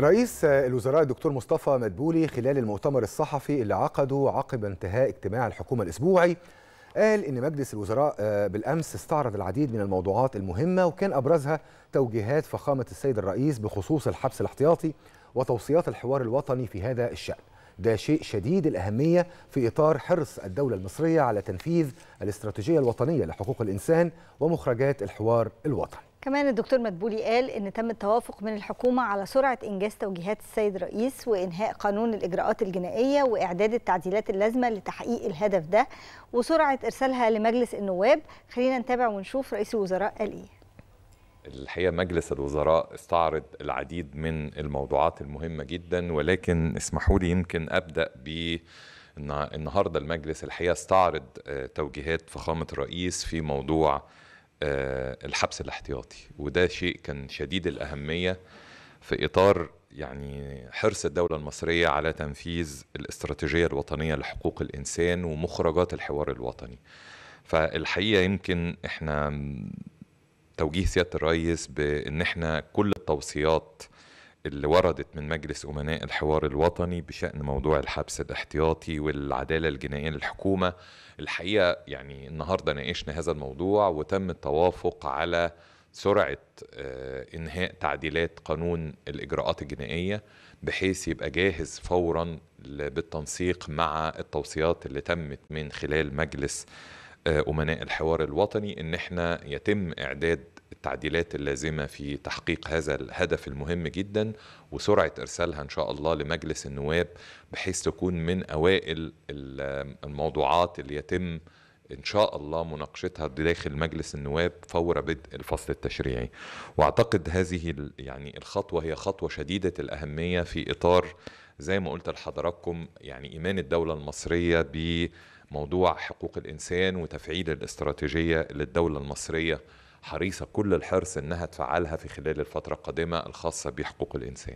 رئيس الوزراء الدكتور مصطفى مدبولي خلال المؤتمر الصحفي اللي عقده عقب انتهاء اجتماع الحكومة الأسبوعي قال إن مجلس الوزراء آه، بالأمس استعرض العديد من الموضوعات المهمة وكان أبرزها توجيهات فخامة السيد الرئيس بخصوص الحبس الاحتياطي وتوصيات الحوار الوطني في هذا الشأن ده شيء شديد الأهمية في إطار حرص الدولة المصرية على تنفيذ الاستراتيجية الوطنية لحقوق الإنسان ومخرجات الحوار الوطني كمان الدكتور مدبولي قال ان تم التوافق من الحكومه على سرعه انجاز توجيهات السيد الرئيس وانهاء قانون الاجراءات الجنائيه واعداد التعديلات اللازمه لتحقيق الهدف ده وسرعه ارسالها لمجلس النواب خلينا نتابع ونشوف رئيس الوزراء قال ايه الحقيقه مجلس الوزراء استعرض العديد من الموضوعات المهمه جدا ولكن اسمحوا لي يمكن ابدا ب النهارده المجلس الحقيقه استعرض آه، توجيهات فخامه الرئيس في موضوع آه، الحبس الاحتياطي وده شيء كان شديد الأهمية في إطار يعني حرص الدولة المصرية على تنفيذ الاستراتيجية الوطنية لحقوق الإنسان ومخرجات الحوار الوطني فالحقيقة يمكن إحنا توجيه سيادة الرئيس بأن إحنا كل التوصيات اللي وردت من مجلس أمناء الحوار الوطني بشأن موضوع الحبس الاحتياطي والعدالة الجنائية للحكومة الحقيقة يعني النهاردة ناقشنا هذا الموضوع وتم التوافق على سرعة آه، إنهاء تعديلات قانون الإجراءات الجنائية بحيث يبقى جاهز فورا بالتنسيق مع التوصيات اللي تمت من خلال مجلس آه، أمناء الحوار الوطني إن احنا يتم إعداد التعديلات اللازمة في تحقيق هذا الهدف المهم جدا وسرعة إرسالها إن شاء الله لمجلس النواب بحيث تكون من أوائل الموضوعات اللي يتم ان شاء الله مناقشتها داخل مجلس النواب فور بدء الفصل التشريعي واعتقد هذه يعني الخطوه هي خطوه شديده الاهميه في اطار زي ما قلت لحضراتكم يعني ايمان الدوله المصريه بموضوع حقوق الانسان وتفعيل الاستراتيجيه للدوله المصريه حريصة كل الحرص أنها تفعلها في خلال الفترة القادمة الخاصة بحقوق الإنسان